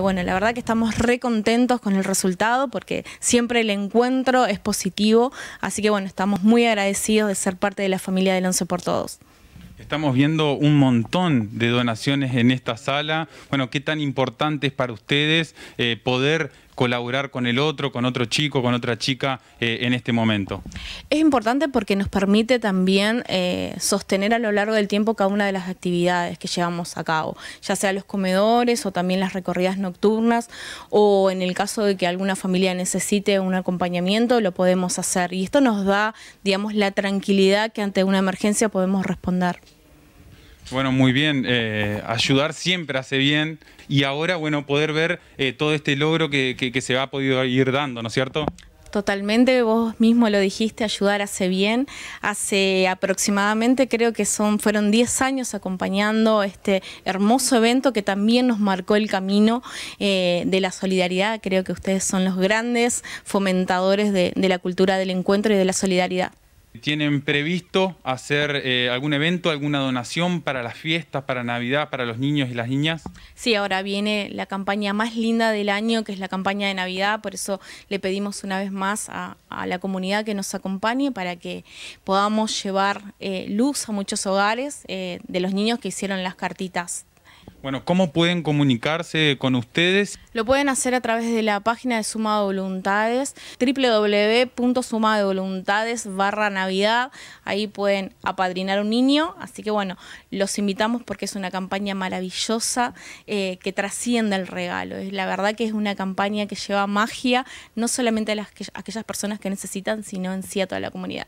Bueno, la verdad que estamos re contentos con el resultado porque siempre el encuentro es positivo, así que bueno, estamos muy agradecidos de ser parte de la familia del Once por Todos. Estamos viendo un montón de donaciones en esta sala. Bueno, qué tan importante es para ustedes eh, poder colaborar con el otro, con otro chico, con otra chica eh, en este momento? Es importante porque nos permite también eh, sostener a lo largo del tiempo cada una de las actividades que llevamos a cabo, ya sea los comedores o también las recorridas nocturnas o en el caso de que alguna familia necesite un acompañamiento, lo podemos hacer. Y esto nos da, digamos, la tranquilidad que ante una emergencia podemos responder. Bueno, muy bien. Eh, ayudar siempre hace bien. Y ahora, bueno, poder ver eh, todo este logro que, que, que, se ha podido ir dando, ¿no es cierto? Totalmente, vos mismo lo dijiste, ayudar hace bien. Hace aproximadamente, creo que son, fueron 10 años acompañando este hermoso evento que también nos marcó el camino eh, de la solidaridad. Creo que ustedes son los grandes fomentadores de la cultura del encuentro y de la solidaridad. ¿Tienen previsto hacer eh, algún evento, alguna donación para las fiestas, para Navidad, para los niños y las niñas? Sí, ahora viene la campaña más linda del año, que es la campaña de Navidad, por eso le pedimos una vez más a, la comunidad que nos acompañe para que podamos llevar eh, luz a muchos hogares eh, de los niños que hicieron las cartitas bueno, ¿cómo pueden comunicarse con ustedes? Lo pueden hacer a través de la página de Suma de Voluntades, www.sumadevoluntades barra Navidad. Ahí pueden apadrinar a un niño. Así que bueno, los invitamos porque es una campaña maravillosa eh, que trasciende el regalo. Es La verdad que es una campaña que lleva magia, no solamente a, las, a aquellas personas que necesitan, sino en sí a toda la comunidad.